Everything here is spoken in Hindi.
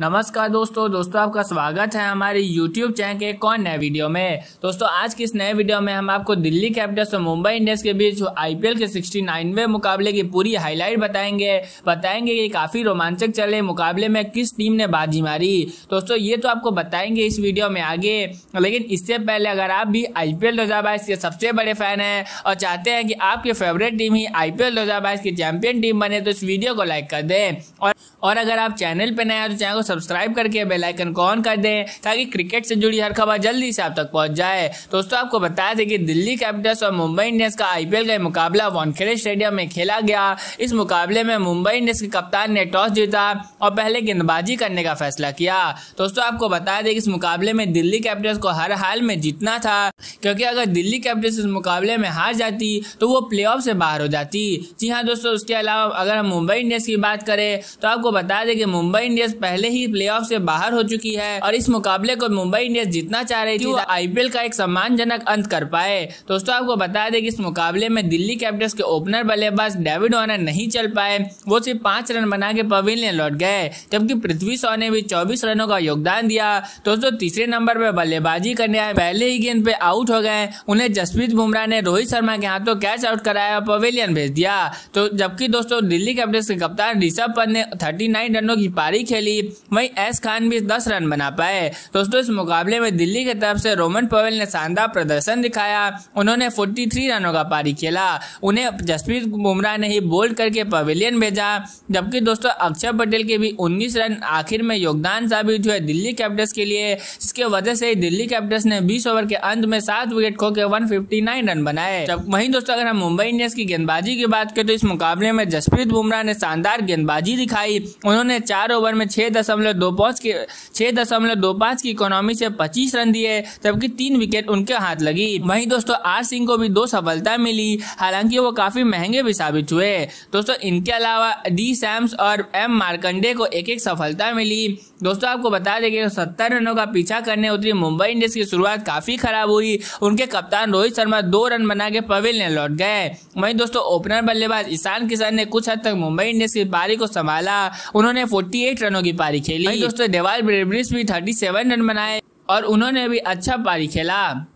नमस्कार दोस्तों दोस्तों आपका स्वागत है हमारे YouTube चैनल के कौन नए वीडियो में दोस्तों आज की इस नए वीडियो में हम आपको दिल्ली कैपिटल्स और मुंबई इंडियंस के बीच आईपीएल के नाइनवे मुकाबले की पूरी हाईलाइट बताएंगे बताएंगे कि काफी रोमांचक चले मुकाबले में किस टीम ने बाजी मारी दोस्तों ये तो आपको बताएंगे इस वीडियो में आगे लेकिन इससे पहले अगर आप भी आई पी के सबसे बड़े फैन है और चाहते हैं कि आपकी फेवरेट टीम ही आई पी की चैंपियन टीम बने तो इस वीडियो को लाइक कर दें और अगर आप चैनल पर नए हैं तो चैनल सब्सक्राइब करके बेलाइकन को ऑन कर दें ताकि क्रिकेट से जुड़ी हर खबर जल्दी से आप तक पहुंच जाए दोस्तों आपको बता दें कि दिल्ली कैपिटल्स और मुंबई इंडियंस का आईपीएल का मुकाबला वानखेड़े स्टेडियम में खेला गया इस मुकाबले में मुंबई इंडियंस के कप्तान ने टॉस जीता और पहले गेंदबाजी करने का फैसला किया दोस्तों आपको बता दें कि इस मुकाबले में दिल्ली कैपिटल्स को हर हाल में जीतना था क्योंकि अगर दिल्ली कैपिटल्स इस मुकाबले में हार जाती तो वो प्ले से बाहर हो जाती जी हाँ दोस्तों उसके अलावा अगर हम मुंबई इंडियंस की बात करें तो आपको बता दें कि मुंबई इंडियंस पहले ही प्ले से बाहर हो चुकी है और इस मुकाबले को मुंबई इंडियंस जीतना चाह रही थी आईपीएल का एक सम्मानजनक अंत कर पाए दोस्तों आपको बता दें कि इस मुकाबले में दिल्ली कैपिटल्स के ओपनर बल्लेबाज डेविड वार्नर नहीं चल पाए वो सिर्फ पांच रन बना के पवेलियन लौट गए जबकि पृथ्वी शॉ ने भी चौबीस रनों का योगदान दिया दोस्तों तीसरे नंबर पर बल्लेबाजी करने आए पहले ही गेंद पे आउट हो गए उन्हें जसप्रीत बुमराह ने रोहित शर्मा के हाथों कैच आउट कराया और पवेलियन भेज दिया तो जबकि दोस्तों दिल्ली कैपिटल्स के कप्तान ऋषभ पंत ने 39 रनों की पारी खेली वहीं एस खान भी 10 रन बना पाए दोस्तों इस मुकाबले में दिल्ली की तरफ से रोमन पवेल ने शानदार प्रदर्शन दिखाया उन्होंने 43 रनों का पारी खेला उन्हें जसप्रीत बुमराह ने ही बोल्ड करके पवेलियन भेजा जबकि दोस्तों अक्षर पटेल के भी 19 रन आखिर में योगदान साबित हुए दिल्ली कैपिटल्स के लिए इसके वजह से ही दिल्ली कैपिटल्स ने बीस ओवर के अंत में सात विकेट खो के वन रन बनाए वहीं दोस्तों अगर हम मुंबई इंडियंस की गेंदबाजी की बात करें तो इस मुकाबले में जसप्रीत बुमराह ने शानदार गेंदबाजी दिखाई उन्होंने चार ओवर में छह दशमलव दो पाँच के छः दशमलव दो पाँच की इकोनॉमी से पच्चीस रन दिए जबकि तीन विकेट उनके हाथ लगी वहीं दोस्तों आर सिंह को भी दो सफलता मिली हालांकि वो काफी महंगे भी साबित हुए दोस्तों इनके अलावा डी सैम्स और एम मार्कंडे को एक एक सफलता मिली दोस्तों आपको बता दें कि सत्तर रनों का पीछा करने उतरी मुंबई इंडियंस की शुरुआत काफी खराब हुई उनके कप्तान रोहित शर्मा दो रन बना के पवेल ने लौट गए वहीं दोस्तों ओपनर बल्लेबाज ईशान किशन ने कुछ हद तक मुंबई इंडियंस की पारी को संभाला उन्होंने 48 रनों की पारी खेली दोस्तों डेवाल ब्रेबरिस भी थर्टी सेवन रन बनाए और उन्होंने भी अच्छा पारी खेला